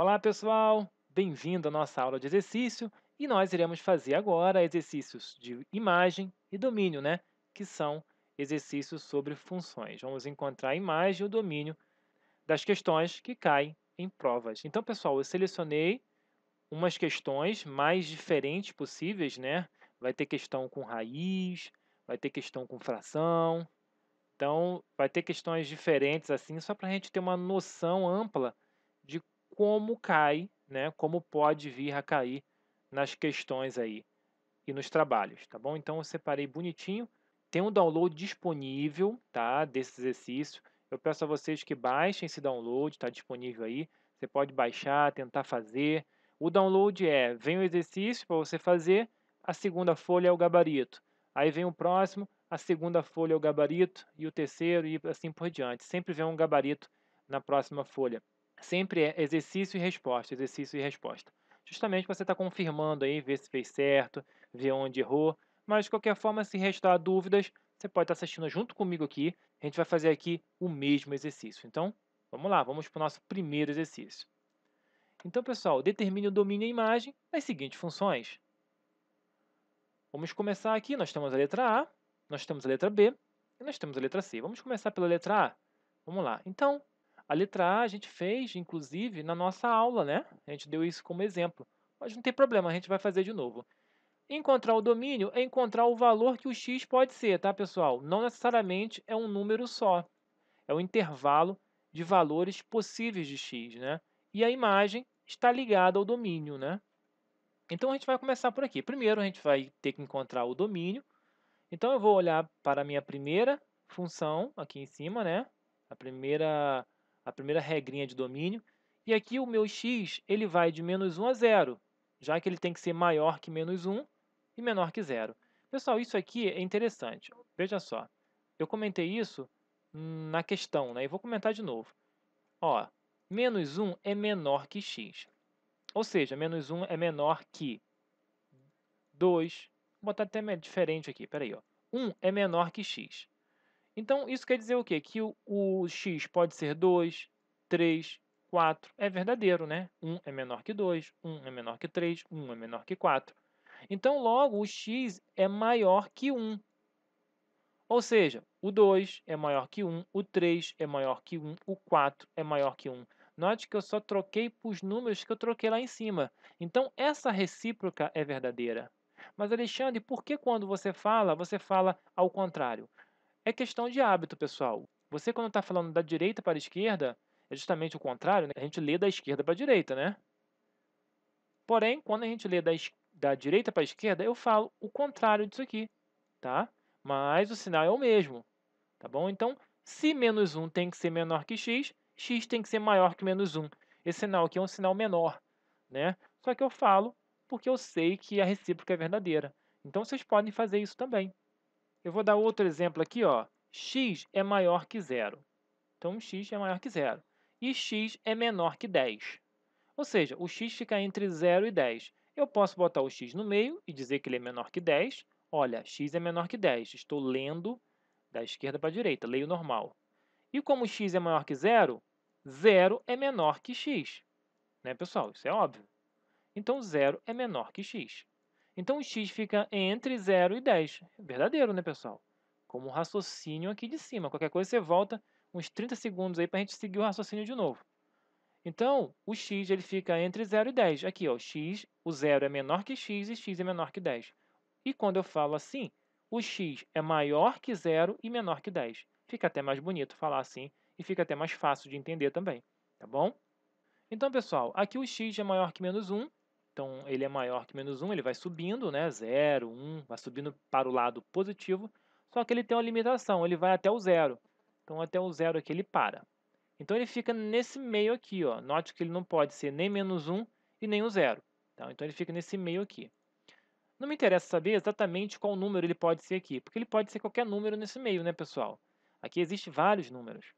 Olá pessoal, bem-vindo à nossa aula de exercício e nós iremos fazer agora exercícios de imagem e domínio, né? que são exercícios sobre funções. Vamos encontrar a imagem e o domínio das questões que caem em provas. Então, pessoal, eu selecionei umas questões mais diferentes possíveis, né? Vai ter questão com raiz, vai ter questão com fração. Então, vai ter questões diferentes assim, só para a gente ter uma noção ampla de como cai, né, como pode vir a cair nas questões aí e nos trabalhos, tá bom? Então eu separei bonitinho. Tem um download disponível, tá, desse exercício. Eu peço a vocês que baixem esse download, está disponível aí. Você pode baixar, tentar fazer. O download é: vem o exercício para você fazer, a segunda folha é o gabarito. Aí vem o próximo, a segunda folha é o gabarito, e o terceiro, e assim por diante. Sempre vem um gabarito na próxima folha sempre é exercício e resposta, exercício e resposta. Justamente para você estar tá confirmando aí, ver se fez certo, ver onde errou. Mas, de qualquer forma, se restar dúvidas, você pode estar tá assistindo junto comigo aqui. A gente vai fazer aqui o mesmo exercício. Então, vamos lá, vamos para o nosso primeiro exercício. Então, pessoal, determine o domínio e a imagem nas seguintes funções. Vamos começar aqui, nós temos a letra A, nós temos a letra B e nós temos a letra C. Vamos começar pela letra A? Vamos lá. Então, a letra A a gente fez, inclusive, na nossa aula, né? A gente deu isso como exemplo. Mas não tem problema, a gente vai fazer de novo. Encontrar o domínio é encontrar o valor que o x pode ser, tá, pessoal? Não necessariamente é um número só. É um intervalo de valores possíveis de x, né? E a imagem está ligada ao domínio, né? Então, a gente vai começar por aqui. Primeiro, a gente vai ter que encontrar o domínio. Então, eu vou olhar para a minha primeira função aqui em cima, né? A primeira a primeira regrinha de domínio. E aqui o meu x ele vai de menos 1 a zero, já que ele tem que ser maior que menos 1 e menor que zero. Pessoal, isso aqui é interessante. Veja só, eu comentei isso na questão, né? e vou comentar de novo. Ó, menos 1 é menor que x. Ou seja, menos 1 é menor que 2. Vou botar até diferente aqui, peraí. Ó. 1 é menor que x. Então, isso quer dizer o quê? Que o, o x pode ser 2, 3, 4. É verdadeiro, né? 1 é menor que 2, 1 é menor que 3, 1 é menor que 4. Então, logo, o x é maior que 1. Ou seja, o 2 é maior que 1, o 3 é maior que 1, o 4 é maior que 1. Note que eu só troquei para os números que eu troquei lá em cima. Então, essa recíproca é verdadeira. Mas, Alexandre, por que quando você fala, você fala ao contrário? É questão de hábito, pessoal. Você, quando está falando da direita para a esquerda, é justamente o contrário, né? a gente lê da esquerda para a direita, né? Porém, quando a gente lê da, da direita para a esquerda, eu falo o contrário disso aqui, tá? Mas o sinal é o mesmo, tá bom? Então, se menos 1 tem que ser menor que x, x tem que ser maior que menos 1. Esse sinal aqui é um sinal menor, né? Só que eu falo porque eu sei que a é recíproca é verdadeira. Então, vocês podem fazer isso também. Eu vou dar outro exemplo aqui, ó. x é maior que zero. Então, x é maior que zero. E x é menor que 10. Ou seja, o x fica entre 0 e 10. Eu posso botar o x no meio e dizer que ele é menor que 10. Olha, x é menor que 10. Estou lendo da esquerda para a direita, leio normal. E como x é maior que zero, zero é menor que x. Né, pessoal? Isso é óbvio. Então, zero é menor que x. Então, o x fica entre 0 e 10. Verdadeiro, né, pessoal? Como um raciocínio aqui de cima. Qualquer coisa, você volta uns 30 segundos aí para a gente seguir o raciocínio de novo. Então, o x ele fica entre 0 e 10. Aqui, ó, o x, o 0 é menor que x e x é menor que 10. E quando eu falo assim, o x é maior que 0 e menor que 10. Fica até mais bonito falar assim e fica até mais fácil de entender também, tá bom? Então, pessoal, aqui o x é maior que menos 1 então ele é maior que menos 1, ele vai subindo, né? 0, 1, vai subindo para o lado positivo. Só que ele tem uma limitação, ele vai até o zero. Então até o zero aqui ele para. Então ele fica nesse meio aqui, ó. Note que ele não pode ser nem menos 1 e nem o zero. Então Então ele fica nesse meio aqui. Não me interessa saber exatamente qual número ele pode ser aqui, porque ele pode ser qualquer número nesse meio, né, pessoal? Aqui existem vários números.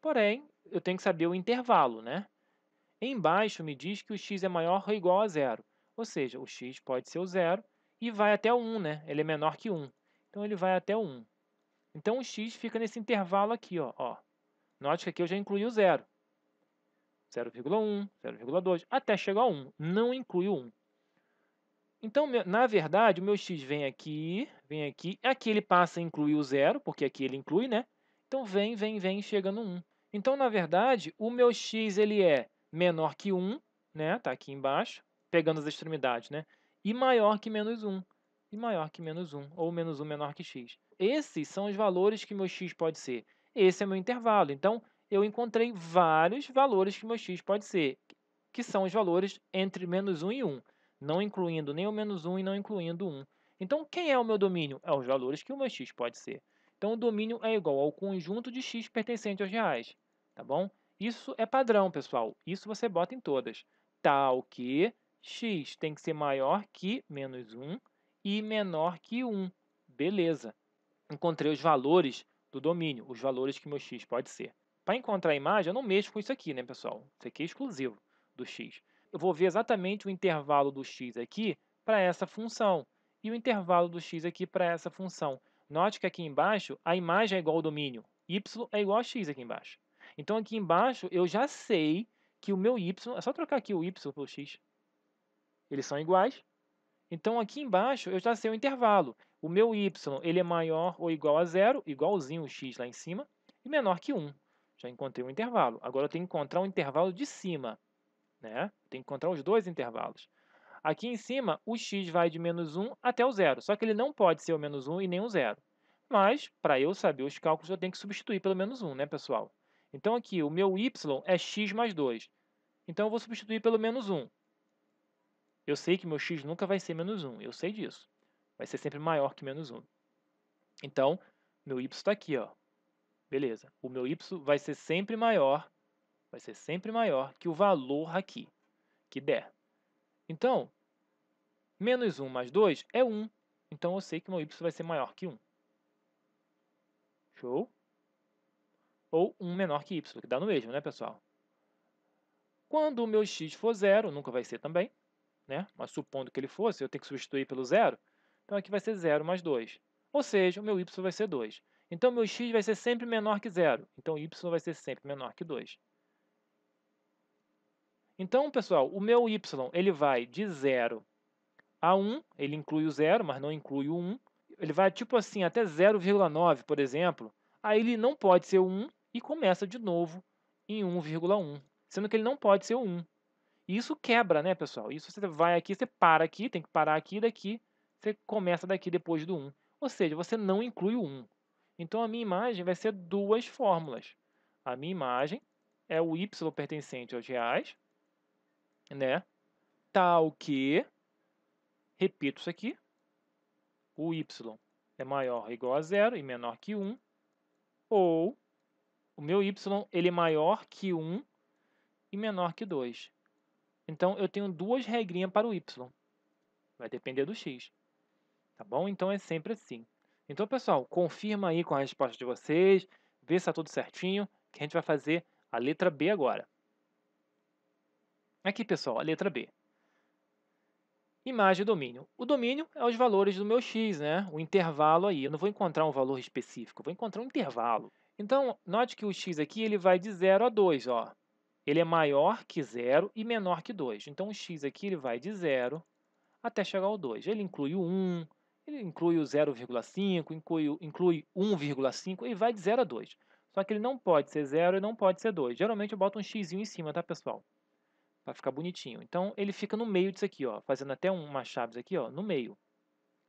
Porém, eu tenho que saber o intervalo, né? Embaixo me diz que o x é maior ou igual a zero, ou seja, o x pode ser o zero e vai até o 1, né? ele é menor que 1, então ele vai até o 1. Então o x fica nesse intervalo aqui, ó. ó. Note que aqui eu já incluí o zero. 0,1, 0,2, até chegar a 1, não inclui o 1. Então, na verdade, o meu x vem aqui, vem aqui, aqui ele passa a incluir o zero, porque aqui ele inclui, né? Então, vem, vem, vem, chega no 1. Então, na verdade, o meu x ele é menor que 1, né? Tá aqui embaixo, pegando as extremidades, né? E maior que menos 1, e maior que menos 1, ou menos 1 menor que x. Esses são os valores que meu x pode ser. Esse é meu intervalo. Então, eu encontrei vários valores que meu x pode ser, que são os valores entre menos 1 e 1, não incluindo nem o menos 1 e não incluindo 1. Então, quem é o meu domínio? É os valores que o meu x pode ser. Então, o domínio é igual ao conjunto de x pertencente aos reais, tá bom? Isso é padrão, pessoal. Isso você bota em todas. Tal que x tem que ser maior que menos 1 e menor que 1. Beleza. Encontrei os valores do domínio, os valores que meu x pode ser. Para encontrar a imagem, eu não mexo com isso aqui, né, pessoal? Isso aqui é exclusivo do x. Eu vou ver exatamente o intervalo do x aqui para essa função e o intervalo do x aqui para essa função. Note que aqui embaixo a imagem é igual ao domínio. y é igual a x aqui embaixo. Então aqui embaixo eu já sei que o meu y, é só trocar aqui o y pelo x, eles são iguais. Então aqui embaixo eu já sei o intervalo. O meu y ele é maior ou igual a zero, igualzinho o x lá em cima, e menor que 1. Já encontrei o um intervalo. Agora eu tenho que encontrar o um intervalo de cima. Né? Tem que encontrar os dois intervalos. Aqui em cima, o x vai de menos 1 até o zero. Só que ele não pode ser o menos 1 e nem o zero. Mas, para eu saber os cálculos, eu tenho que substituir pelo menos 1, né, pessoal? Então aqui o meu y é x mais 2. Então eu vou substituir pelo menos 1. Eu sei que meu x nunca vai ser menos 1, eu sei disso. Vai ser sempre maior que menos 1. Então, meu y está aqui, ó. Beleza. O meu y vai ser sempre maior, vai ser sempre maior que o valor aqui, que der. Então, menos 1 mais 2 é 1. Então, eu sei que meu y vai ser maior que 1. Show? ou 1 menor que y, que dá no mesmo, né, pessoal? Quando o meu x for zero, nunca vai ser também, né? mas supondo que ele fosse, eu tenho que substituir pelo zero, então aqui vai ser 0 mais 2. Ou seja, o meu y vai ser 2. Então, meu x vai ser sempre menor que zero. Então, y vai ser sempre menor que 2. Então, pessoal, o meu y ele vai de 0 a 1, ele inclui o 0, mas não inclui o 1. Ele vai, tipo assim, até 0,9, por exemplo. Aí ele não pode ser 1, e começa de novo em 1,1, sendo que ele não pode ser o 1. isso quebra, né, pessoal? Isso você vai aqui, você para aqui, tem que parar aqui e daqui, você começa daqui depois do 1. Ou seja, você não inclui o 1. Então a minha imagem vai ser duas fórmulas. A minha imagem é o y pertencente aos reais, né? Tal que, repito isso aqui, o y é maior ou igual a zero e menor que 1, ou o meu y ele é maior que 1 e menor que 2. Então, eu tenho duas regrinhas para o y. Vai depender do x. Tá bom? Então, é sempre assim. Então, pessoal, confirma aí com a resposta de vocês. Vê se está tudo certinho. Que a gente vai fazer a letra B agora. Aqui, pessoal, a letra B. Imagem e domínio. O domínio é os valores do meu x, né? O intervalo aí. Eu não vou encontrar um valor específico, vou encontrar um intervalo. Então, note que o x aqui ele vai de 0 a 2. Ó. Ele é maior que 0 e menor que 2. Então, o x aqui ele vai de 0 até chegar ao 2. Ele inclui o 1, ele inclui o 0,5, inclui, 1,5 e vai de 0 a 2. Só que ele não pode ser 0 e não pode ser 2. Geralmente eu boto um x em cima, tá, pessoal? Para ficar bonitinho. Então, ele fica no meio disso aqui, ó, fazendo até uma chave aqui, ó, no meio.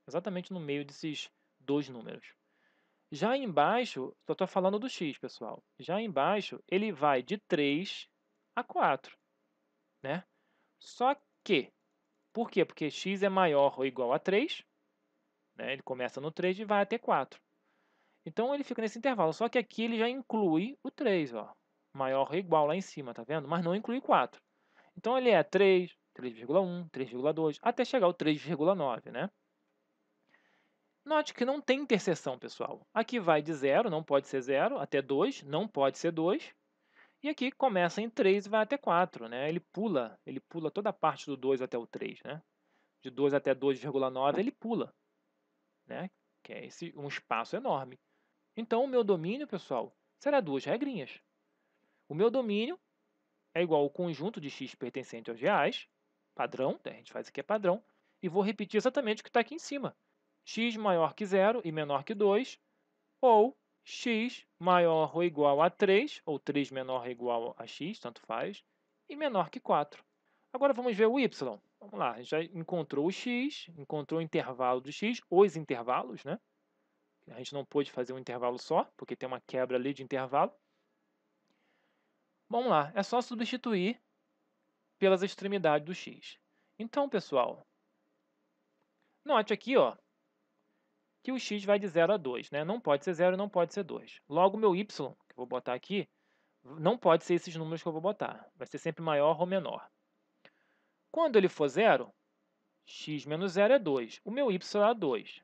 Exatamente no meio desses dois números. Já embaixo, só estou falando do x, pessoal. Já embaixo, ele vai de 3 a 4. Né? Só que, por quê? Porque x é maior ou igual a 3. Né? Ele começa no 3 e vai até 4. Então, ele fica nesse intervalo. Só que aqui ele já inclui o 3, ó. maior ou igual lá em cima, tá vendo? Mas não inclui 4. Então, ele é 3, 3,1, 3,2, até chegar ao 3,9, né? Note que não tem interseção, pessoal. Aqui vai de 0, não pode ser 0, até 2, não pode ser 2. E aqui começa em 3 e vai até 4, né? Ele pula, ele pula toda a parte do 2 até o 3, né? De 2 até 2,9 ele pula, né? Que é esse, um espaço enorme. Então, o meu domínio, pessoal, será duas regrinhas. O meu domínio é igual ao conjunto de x pertencente aos reais, padrão, né? a gente faz aqui é padrão, e vou repetir exatamente o que está aqui em cima x maior que zero e menor que 2, ou x maior ou igual a 3, ou 3 menor ou igual a x, tanto faz, e menor que 4. Agora vamos ver o y. Vamos lá, a gente já encontrou o x, encontrou o intervalo do x, os intervalos, né? A gente não pôde fazer um intervalo só, porque tem uma quebra ali de intervalo. Vamos lá, é só substituir pelas extremidades do x. Então, pessoal, note aqui, ó, que o x vai de 0 a 2. Né? Não pode ser 0 não pode ser 2. Logo, meu y, que eu vou botar aqui, não pode ser esses números que eu vou botar. Vai ser sempre maior ou menor. Quando ele for 0, x menos 0 é 2. O meu y é 2.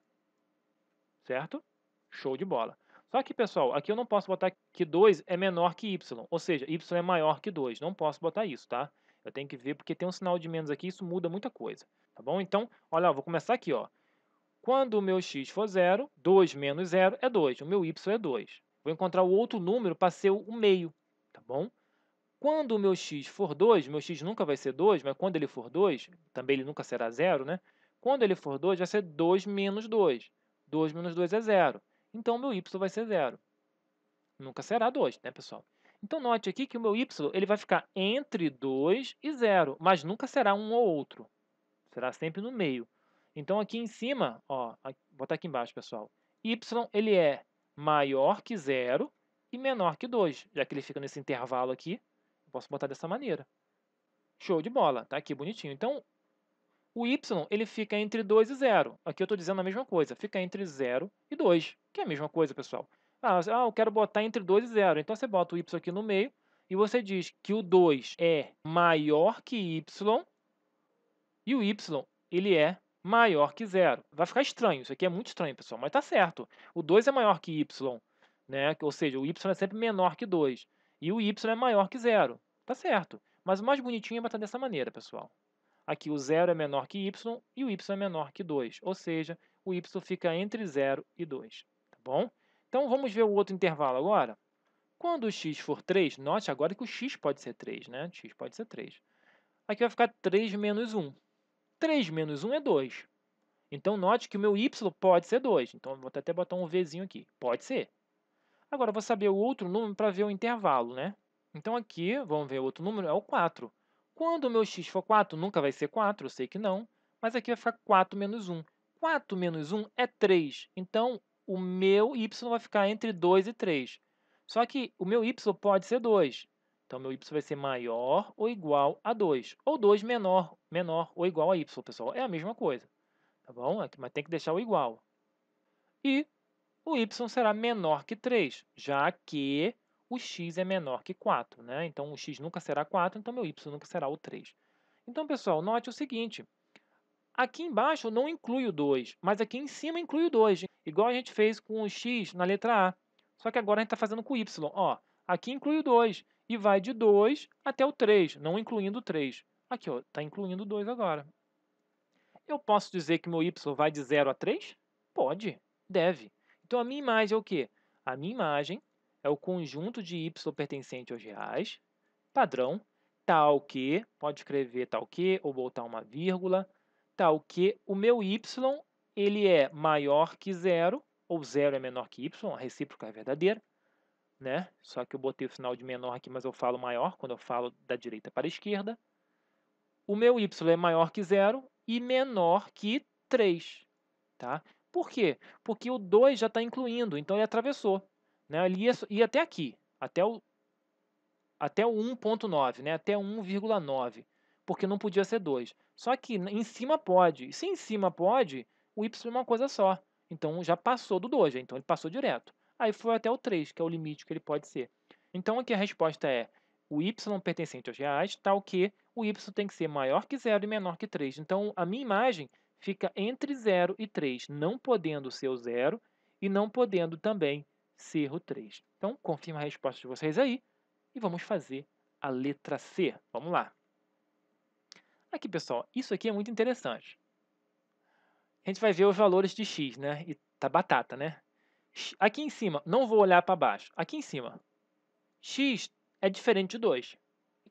Certo? Show de bola. Só que, pessoal, aqui eu não posso botar que 2 é menor que y. Ou seja, y é maior que 2. Não posso botar isso, tá? Eu tenho que ver, porque tem um sinal de menos aqui, isso muda muita coisa. Tá bom? Então, olha, vou começar aqui, ó. Quando o meu x for zero, 2 menos 0 é 2, o meu y é 2. Vou encontrar o outro número para ser o meio, tá bom? Quando o meu x for 2, meu x nunca vai ser 2, mas quando ele for 2, também ele nunca será zero, né? Quando ele for 2, vai ser 2 menos 2. 2 menos 2 é zero. Então, o meu y vai ser zero. Nunca será 2, né, pessoal? Então, note aqui que o meu y ele vai ficar entre 2 e 0, mas nunca será um ou outro. Será sempre no meio. Então aqui em cima, ó, vou botar aqui embaixo, pessoal. Y ele é maior que zero e menor que 2, já que ele fica nesse intervalo aqui. Posso botar dessa maneira. Show de bola, tá aqui bonitinho. Então, o y ele fica entre 2 e 0. Aqui eu estou dizendo a mesma coisa, fica entre 0 e 2, que é a mesma coisa, pessoal. Ah, ah eu quero botar entre 2 e 0, então você bota o y aqui no meio e você diz que o 2 é maior que y e o y ele é maior que zero. Vai ficar estranho, isso aqui é muito estranho, pessoal, mas tá certo. O 2 é maior que y, né? ou seja, o y é sempre menor que 2. E o y é maior que zero. Tá certo. Mas o mais bonitinho é botar dessa maneira, pessoal. Aqui o zero é menor que y e o y é menor que 2. Ou seja, o y fica entre 0 e 2. Tá bom? Então vamos ver o outro intervalo agora. Quando o x for 3, note agora que o x pode ser 3, né? x pode ser 3. Aqui vai ficar 3 menos 1. 3 menos 1 é 2. Então, note que o meu y pode ser 2. Então, vou até botar um vzinho aqui. Pode ser. Agora, eu vou saber o outro número para ver o intervalo, né? Então, aqui, vamos ver o outro número, é o 4. Quando o meu x for 4, nunca vai ser 4, eu sei que não. Mas aqui vai ficar 4 menos 1. 4 menos 1 é 3. Então, o meu y vai ficar entre 2 e 3. Só que o meu y pode ser 2. Então, meu y vai ser maior ou igual a 2. Ou 2 menor, menor ou igual a y, pessoal. É a mesma coisa, tá bom? Mas tem que deixar o igual. E o y será menor que 3, já que o x é menor que 4, né? Então, o x nunca será 4, então meu y nunca será o 3. Então, pessoal, note o seguinte. Aqui embaixo não inclui o 2, mas aqui em cima inclui o 2, igual a gente fez com o x na letra A. Só que agora a gente está fazendo com o y. Ó, aqui inclui o 2, e vai de 2 até o 3, não incluindo o 3. Aqui, está incluindo o 2 agora. Eu posso dizer que meu y vai de 0 a 3? Pode, deve. Então, a minha imagem é o quê? A minha imagem é o conjunto de y pertencente aos reais, padrão, tal que, pode escrever tal que, ou botar uma vírgula, tal que o meu y ele é maior que 0, ou 0 é menor que y, a recíproca é verdadeira, né? Só que eu botei o sinal de menor aqui, mas eu falo maior quando eu falo da direita para a esquerda. O meu y é maior que zero e menor que 3, tá? Por quê? Porque o 2 já está incluindo, então ele atravessou. Né? Ele ia, ia até aqui, até o, até o 1.9, né? até 1,9, porque não podia ser 2. Só que em cima pode. se em cima pode, o y é uma coisa só. Então já passou do 2, então ele passou direto aí foi até o 3, que é o limite que ele pode ser. Então aqui a resposta é o y pertencente aos reais, tal que o y tem que ser maior que zero e menor que 3. Então a minha imagem fica entre 0 e 3, não podendo ser o 0 e não podendo também ser o 3. Então confirma a resposta de vocês aí e vamos fazer a letra C. Vamos lá. Aqui, pessoal, isso aqui é muito interessante. A gente vai ver os valores de x, né? E tá batata, né? aqui em cima, não vou olhar para baixo, aqui em cima, x é diferente de 2.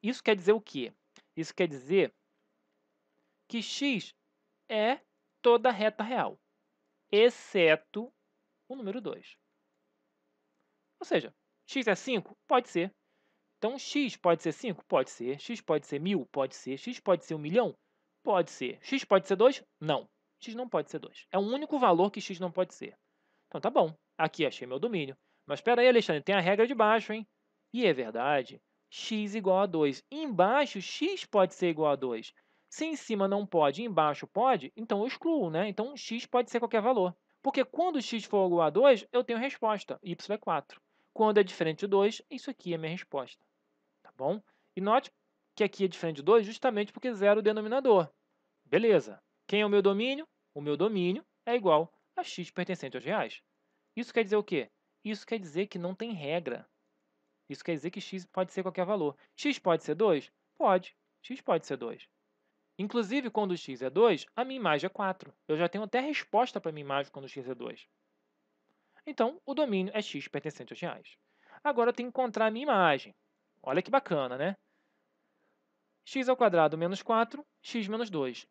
Isso quer dizer o quê? Isso quer dizer que x é toda a reta real, exceto o número 2. Ou seja, x é 5? Pode ser. Então, x pode ser 5? Pode ser. x pode ser 1.000? Pode ser. x pode ser 1 milhão? Pode ser. x pode ser 2? Não. x não pode ser 2. É o único valor que x não pode ser. Então, tá bom. Aqui achei meu domínio. Mas espera aí, Alexandre, tem a regra de baixo, hein? E é verdade. x igual a 2. Embaixo, x pode ser igual a 2. Se em cima não pode embaixo pode, então eu excluo, né? Então x pode ser qualquer valor. Porque quando x for igual a 2, eu tenho resposta, y é 4. Quando é diferente de 2, isso aqui é minha resposta. Tá bom? E note que aqui é diferente de 2 justamente porque zero é o denominador. Beleza. Quem é o meu domínio? O meu domínio é igual a x pertencente aos reais. Isso quer dizer o quê? Isso quer dizer que não tem regra. Isso quer dizer que x pode ser qualquer valor. x pode ser 2? Pode. x pode ser 2. Inclusive, quando x é 2, a minha imagem é 4. Eu já tenho até resposta para a minha imagem quando x é 2. Então, o domínio é x pertencente aos reais. Agora, eu tenho que encontrar a minha imagem. Olha que bacana, né? x menos 4, x menos 2.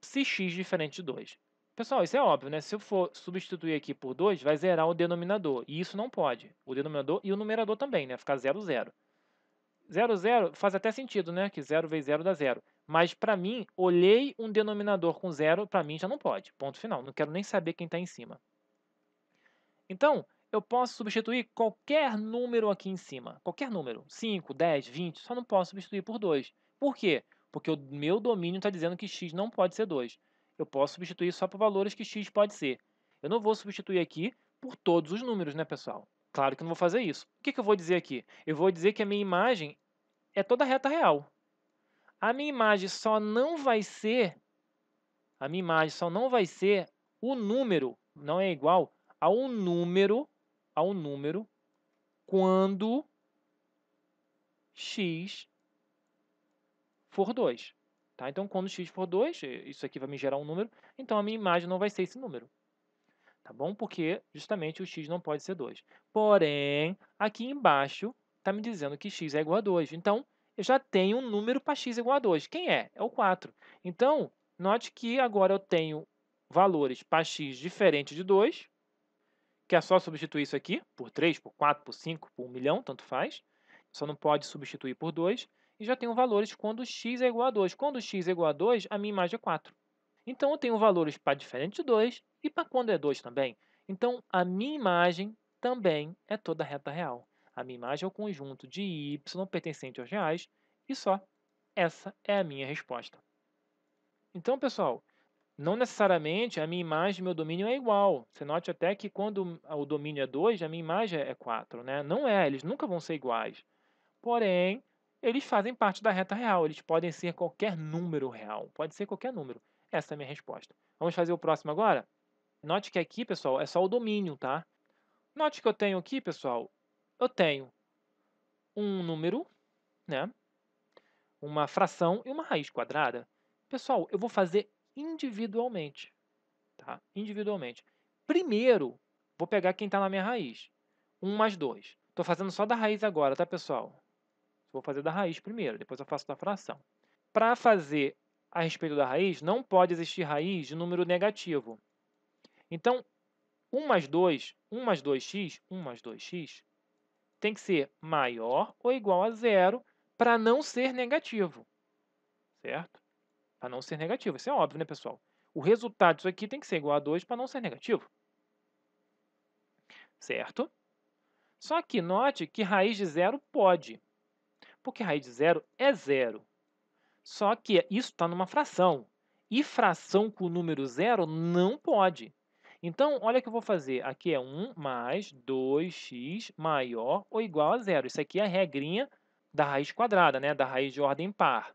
Se x diferente de 2. Pessoal, isso é óbvio, né? Se eu for substituir aqui por 2, vai zerar o denominador. E isso não pode. O denominador e o numerador também, né? Ficar 0, 0. 0, 0 faz até sentido, né? Que 0 vezes 0 dá 0. Mas, para mim, olhei um denominador com 0, para mim já não pode. Ponto final. Não quero nem saber quem está em cima. Então, eu posso substituir qualquer número aqui em cima. Qualquer número. 5, 10, 20. Só não posso substituir por 2. Por quê? Porque o meu domínio está dizendo que x não pode ser 2 eu posso substituir só por valores que x pode ser. Eu não vou substituir aqui por todos os números, né, pessoal? Claro que eu não vou fazer isso. O que, que eu vou dizer aqui? Eu vou dizer que a minha imagem é toda reta real. A minha imagem só não vai ser a minha imagem só não vai ser o número, não é igual a um número, a um número quando x for 2. Tá? Então, quando x for 2, isso aqui vai me gerar um número, então a minha imagem não vai ser esse número. Tá bom? Porque, justamente, o x não pode ser 2. Porém, aqui embaixo está me dizendo que x é igual a 2. Então, eu já tenho um número para x igual a 2. Quem é? É o 4. Então, note que agora eu tenho valores para x diferente de 2, que é só substituir isso aqui por 3, por 4, por 5, por 1 milhão, tanto faz. Só não pode substituir por 2 e já tenho valores quando x é igual a 2. Quando x é igual a 2, a minha imagem é 4. Então, eu tenho valores para diferente de 2 e para quando é 2 também. Então, a minha imagem também é toda reta real. A minha imagem é o conjunto de y pertencente aos reais e só. Essa é a minha resposta. Então, pessoal, não necessariamente a minha imagem e meu domínio é igual. Você note até que quando o domínio é 2, a minha imagem é 4. Né? Não é, eles nunca vão ser iguais. Porém, eles fazem parte da reta real. Eles podem ser qualquer número real. Pode ser qualquer número. Essa é a minha resposta. Vamos fazer o próximo agora? Note que aqui, pessoal, é só o domínio, tá? Note que eu tenho aqui, pessoal, eu tenho um número, né? Uma fração e uma raiz quadrada. Pessoal, eu vou fazer individualmente, tá? Individualmente. Primeiro, vou pegar quem está na minha raiz. 1 mais 2. Estou fazendo só da raiz agora, tá, pessoal? Vou fazer da raiz primeiro, depois eu faço da fração. Para fazer a respeito da raiz, não pode existir raiz de número negativo. Então, 1 mais 2, 1 mais 2x, 1 mais 2x, tem que ser maior ou igual a zero para não ser negativo, certo? Para não ser negativo, isso é óbvio, né, pessoal? O resultado disso aqui tem que ser igual a 2 para não ser negativo, certo? Só que note que raiz de zero pode, porque raiz de zero é zero. Só que isso está numa fração. E fração com o número zero não pode. Então, olha o que eu vou fazer. Aqui é 1 mais 2x maior ou igual a zero. Isso aqui é a regrinha da raiz quadrada, né? da raiz de ordem par,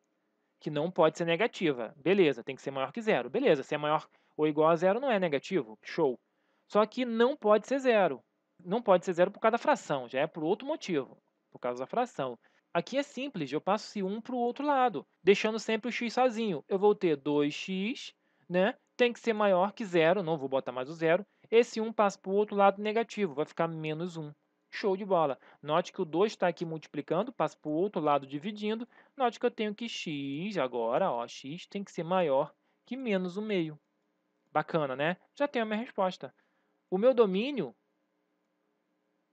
que não pode ser negativa. Beleza, tem que ser maior que zero. Beleza, se é maior ou igual a zero não é negativo, show. Só que não pode ser zero. Não pode ser zero por causa da fração, já é por outro motivo, por causa da fração. Aqui é simples, eu passo esse 1 para o outro lado, deixando sempre o x sozinho. Eu vou ter 2x, né? tem que ser maior que zero, não vou botar mais o zero. Esse 1 passa para o outro lado negativo, vai ficar menos 1. Show de bola. Note que o 2 está aqui multiplicando, passa para o outro lado dividindo. Note que eu tenho que x agora, ó, x tem que ser maior que menos 1 meio. Bacana, né? Já tenho a minha resposta. O meu domínio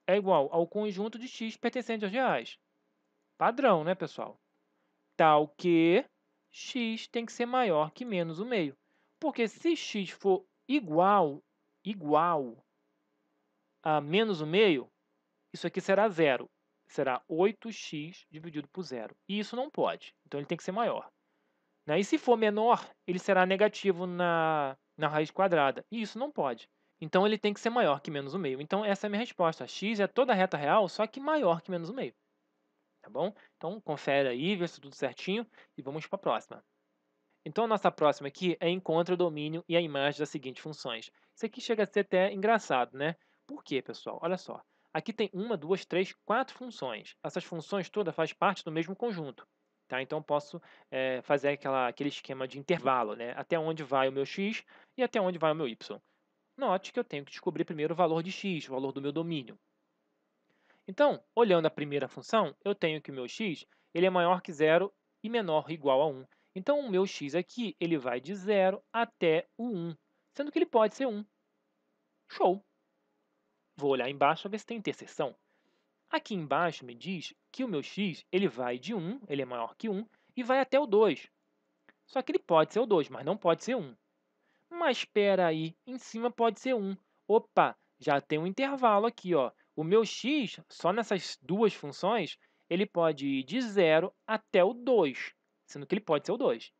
é igual ao conjunto de x pertencente aos reais. Padrão, né, pessoal? Tal que x tem que ser maior que menos o meio. Porque se x for igual, igual a menos o meio, isso aqui será zero. Será 8x dividido por zero. E isso não pode, então ele tem que ser maior. Né? E se for menor, ele será negativo na, na raiz quadrada. E isso não pode. Então, ele tem que ser maior que menos o meio. Então, essa é a minha resposta. x é toda reta real, só que maior que menos o meio tá bom? Então, confere aí, vê se tá tudo certinho e vamos para a próxima. Então, a nossa próxima aqui é encontra o domínio e a imagem das seguintes funções. Isso aqui chega a ser até engraçado, né? Por quê, pessoal? Olha só. Aqui tem uma, duas, três, quatro funções. Essas funções todas fazem parte do mesmo conjunto. Tá? Então, posso é, fazer aquela, aquele esquema de intervalo, né? Até onde vai o meu x e até onde vai o meu y. Note que eu tenho que descobrir primeiro o valor de x, o valor do meu domínio. Então, olhando a primeira função, eu tenho que o meu x ele é maior que zero e menor ou igual a 1. Então, o meu x aqui ele vai de zero até o 1, sendo que ele pode ser 1. Show! Vou olhar embaixo para ver se tem interseção. Aqui embaixo me diz que o meu x ele vai de 1, ele é maior que 1, e vai até o 2. Só que ele pode ser o 2, mas não pode ser 1. Mas espera aí, em cima pode ser 1. Opa, já tem um intervalo aqui, ó. O meu x, só nessas duas funções, ele pode ir de 0 até o 2, sendo que ele pode ser o 2.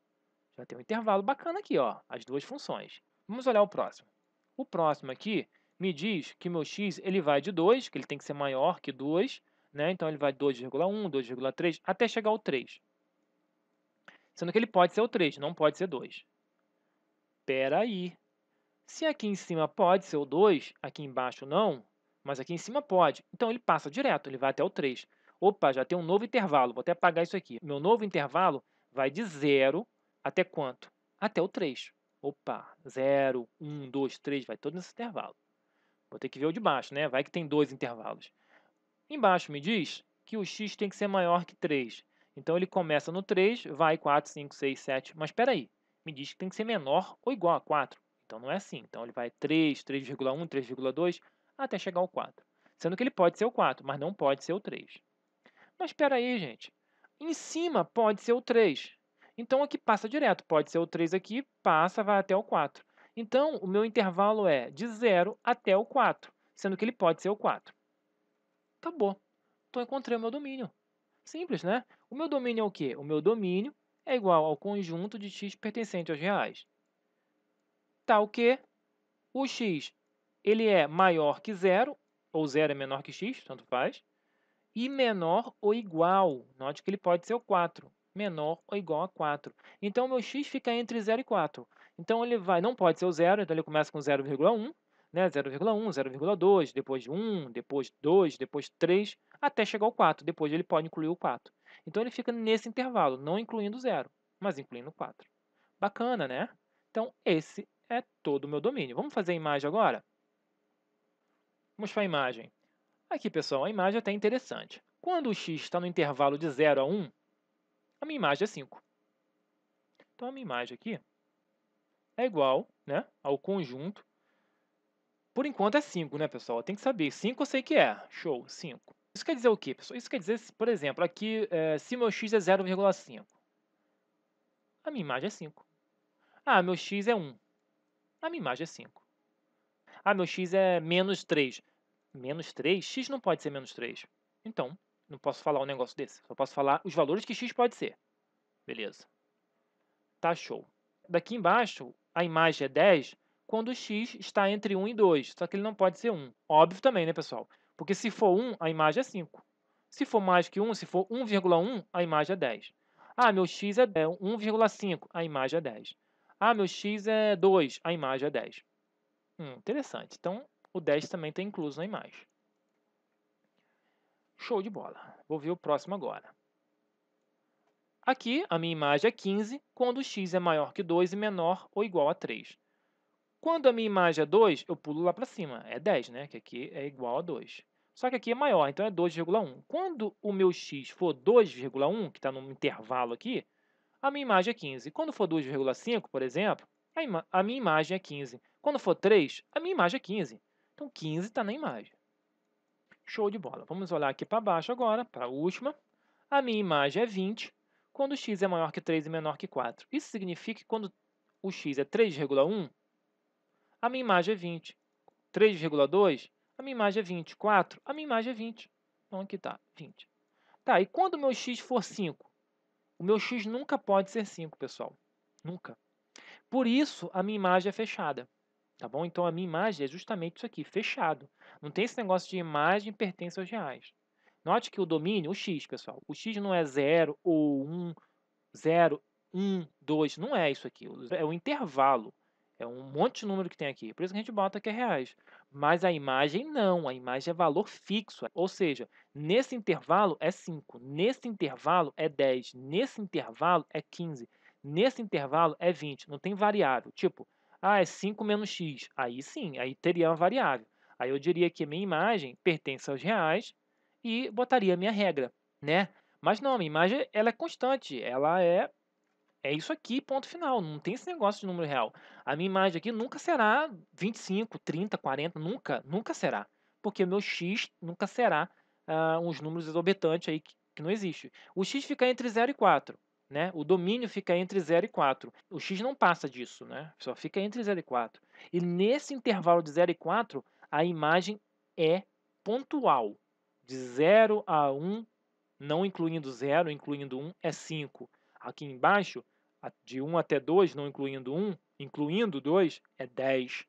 Já tem um intervalo bacana aqui, ó, as duas funções. Vamos olhar o próximo. O próximo aqui me diz que meu x ele vai de 2, que ele tem que ser maior que 2, né? então ele vai de 2,1, 2,3, até chegar ao 3. Sendo que ele pode ser o 3, não pode ser 2. Espera aí. Se aqui em cima pode ser o 2, aqui embaixo não, mas aqui em cima pode. Então ele passa direto, ele vai até o 3. Opa, já tem um novo intervalo, vou até apagar isso aqui. Meu novo intervalo vai de 0 até quanto? Até o 3. Opa, 0, 1, 2, 3, vai todo nesse intervalo. Vou ter que ver o de baixo, né? Vai que tem dois intervalos. Embaixo me diz que o x tem que ser maior que 3. Então ele começa no 3, vai 4, 5, 6, 7. Mas espera aí, me diz que tem que ser menor ou igual a 4. Então não é assim. Então ele vai 3, 3,1, 3,2 até chegar ao 4. Sendo que ele pode ser o 4, mas não pode ser o 3. Mas espera aí, gente. Em cima pode ser o 3. Então aqui passa direto. Pode ser o 3 aqui, passa, vai até o 4. Então o meu intervalo é de 0 até o 4, sendo que ele pode ser o 4. Acabou. Então encontrei o meu domínio. Simples, né? O meu domínio é o quê? O meu domínio é igual ao conjunto de x pertencente aos reais. Tal tá que o x ele é maior que zero, ou zero é menor que x, tanto faz, e menor ou igual, note que ele pode ser o 4, menor ou igual a 4. Então, o meu x fica entre 0 e 4. Então, ele vai, não pode ser o zero, então ele começa com 0,1, né? 0,1, 0,2, depois 1, depois 2, depois 3, até chegar ao 4. Depois ele pode incluir o 4. Então ele fica nesse intervalo, não incluindo 0, mas incluindo 4. Bacana, né? Então esse é todo o meu domínio. Vamos fazer a imagem agora? Vamos para a imagem. Aqui, pessoal, a imagem é até interessante. Quando o x está no intervalo de 0 a 1, a minha imagem é 5. Então, a minha imagem aqui é igual né, ao conjunto. Por enquanto é 5, né, pessoal? Tem que saber. 5 eu sei que é. Show, 5. Isso quer dizer o quê, pessoal? Isso quer dizer, por exemplo, aqui, é, se meu x é 0,5, a minha imagem é 5. Ah, meu x é 1. A minha imagem é 5 ah, meu x é menos 3. Menos 3? x não pode ser menos 3. Então, não posso falar um negócio desse. Só posso falar os valores que x pode ser. Beleza. Tá show. Daqui embaixo, a imagem é 10 quando x está entre 1 e 2. Só que ele não pode ser 1. Óbvio também, né, pessoal? Porque se for 1, a imagem é 5. Se for mais que 1, se for 1,1, a imagem é 10. Ah, meu x é 1,5, é a imagem é 10. Ah, meu x é 2, a imagem é 10. Hum, interessante. Então, o 10 também está incluso na imagem. Show de bola. Vou ver o próximo agora. Aqui, a minha imagem é 15 quando o x é maior que 2 e menor ou igual a 3. Quando a minha imagem é 2, eu pulo lá para cima. É 10, né? Que aqui é igual a 2. Só que aqui é maior, então é 2,1. Quando o meu x for 2,1, que está no intervalo aqui, a minha imagem é 15. Quando for 2,5, por exemplo, a, a minha imagem é 15. Quando for 3, a minha imagem é 15. Então, 15 está na imagem. Show de bola. Vamos olhar aqui para baixo agora, para a última. A minha imagem é 20, quando o x é maior que 3 e menor que 4. Isso significa que quando o x é 3,1, a minha imagem é 20. 3,2, a minha imagem é 20. 4, a minha imagem é 20. Então, aqui está, 20. Tá, e quando o meu x for 5? O meu x nunca pode ser 5, pessoal. Nunca. Por isso, a minha imagem é fechada. Tá bom? Então a minha imagem é justamente isso aqui, fechado. Não tem esse negócio de imagem pertence aos reais. Note que o domínio, o x, pessoal, o x não é 0 ou 1, um, 0, 1, 2, não é isso aqui. É um intervalo, é um monte de número que tem aqui. É por isso que a gente bota que é reais. Mas a imagem não, a imagem é valor fixo. Ou seja, nesse intervalo é 5, nesse intervalo é 10, nesse intervalo é 15, nesse intervalo é 20. Não tem variável. Tipo, ah, é 5 menos x. Aí sim, aí teria uma variável. Aí eu diria que minha imagem pertence aos reais e botaria a minha regra, né? Mas não, minha imagem ela é constante, ela é é isso aqui, ponto final. Não tem esse negócio de número real. A minha imagem aqui nunca será 25, 30, 40, nunca, nunca será. Porque meu x nunca será uh, uns números exorbitantes aí que, que não existe. O x fica entre 0 e 4 né? O domínio fica entre 0 e 4. O x não passa disso, né? Só fica entre 0 e 4. E nesse intervalo de 0 e 4, a imagem é pontual. De 0 a 1, não incluindo 0, incluindo 1, é 5. Aqui embaixo, de 1 até 2, não incluindo 1, incluindo 2, é 10.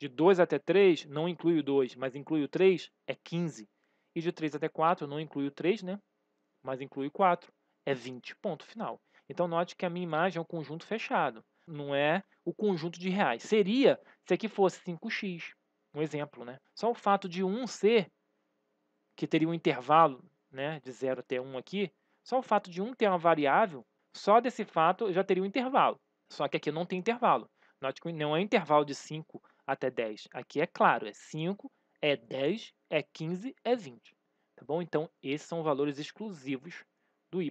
De 2 até 3, não inclui o 2, mas inclui o 3, é 15. E de 3 até 4, não inclui o 3, né? Mas inclui o 4, é 20, ponto final. Então note que a minha imagem é um conjunto fechado, não é o conjunto de reais. Seria se aqui fosse 5x, um exemplo, né? Só o fato de 1 ser, que teria um intervalo né, de 0 até 1 aqui, só o fato de 1 ter uma variável, só desse fato eu já teria um intervalo. Só que aqui não tem intervalo. Note que não é intervalo de 5 até 10. Aqui é claro, é 5, é 10, é 15, é 20. Tá bom? Então, esses são valores exclusivos do y.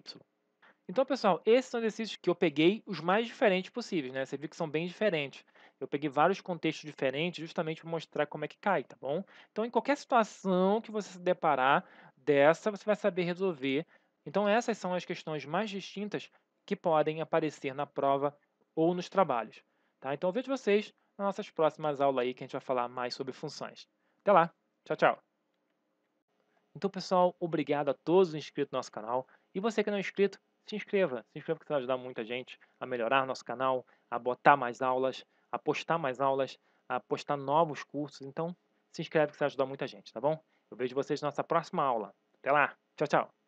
Então, pessoal, esses são exercícios que eu peguei os mais diferentes possíveis, né? Você viu que são bem diferentes. Eu peguei vários contextos diferentes justamente para mostrar como é que cai, tá bom? Então, em qualquer situação que você se deparar dessa, você vai saber resolver. Então, essas são as questões mais distintas que podem aparecer na prova ou nos trabalhos. Tá? Então, eu vejo vocês nas nossas próximas aulas aí, que a gente vai falar mais sobre funções. Até lá! Tchau, tchau! Então, pessoal, obrigado a todos inscritos no nosso canal. E você que não é inscrito, se inscreva. Se inscreva que você vai ajudar muita gente a melhorar nosso canal, a botar mais aulas, a postar mais aulas, a postar novos cursos. Então, se inscreve que você vai ajudar muita gente, tá bom? Eu vejo vocês na nossa próxima aula. Até lá. Tchau, tchau.